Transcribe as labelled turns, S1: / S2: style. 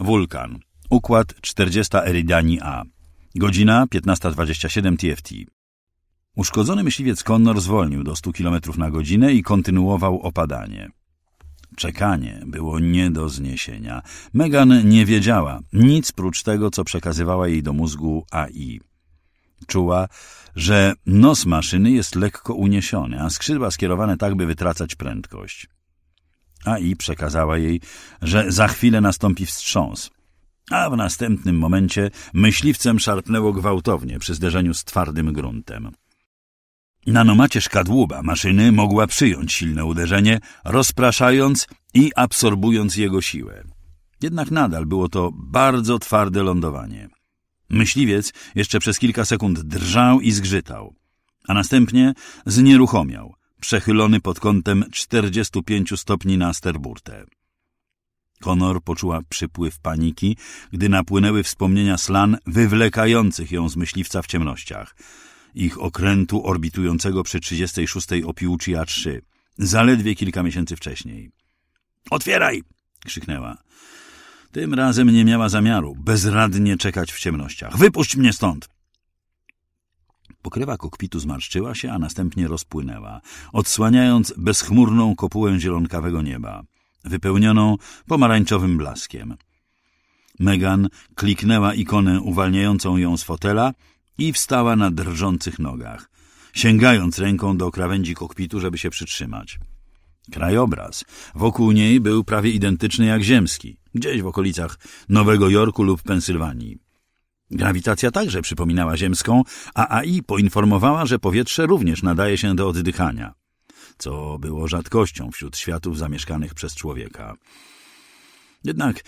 S1: Wulkan. Układ 40 Eridani A. Godzina 15.27 TFT. Uszkodzony myśliwiec Connor zwolnił do 100 km na godzinę i kontynuował opadanie. Czekanie było nie do zniesienia. Megan nie wiedziała nic prócz tego, co przekazywała jej do mózgu AI. Czuła, że nos maszyny jest lekko uniesiony, a skrzydła skierowane tak, by wytracać prędkość a i przekazała jej, że za chwilę nastąpi wstrząs. A w następnym momencie myśliwcem szarpnęło gwałtownie przy zderzeniu z twardym gruntem. nomacie szkadłuba maszyny mogła przyjąć silne uderzenie, rozpraszając i absorbując jego siłę. Jednak nadal było to bardzo twarde lądowanie. Myśliwiec jeszcze przez kilka sekund drżał i zgrzytał, a następnie znieruchomiał, przechylony pod kątem 45 stopni na sterburtę. Konor poczuła przypływ paniki, gdy napłynęły wspomnienia slan wywlekających ją z myśliwca w ciemnościach, ich okrętu orbitującego przy 36 a 3, zaledwie kilka miesięcy wcześniej. Otwieraj! krzyknęła. Tym razem nie miała zamiaru bezradnie czekać w ciemnościach. Wypuść mnie stąd! Pokrywa kokpitu zmarszczyła się, a następnie rozpłynęła, odsłaniając bezchmurną kopułę zielonkawego nieba, wypełnioną pomarańczowym blaskiem. Megan kliknęła ikonę uwalniającą ją z fotela i wstała na drżących nogach, sięgając ręką do krawędzi kokpitu, żeby się przytrzymać. Krajobraz wokół niej był prawie identyczny jak ziemski, gdzieś w okolicach Nowego Jorku lub Pensylwanii. Grawitacja także przypominała ziemską, a AI poinformowała, że powietrze również nadaje się do oddychania, co było rzadkością wśród światów zamieszkanych przez człowieka. Jednak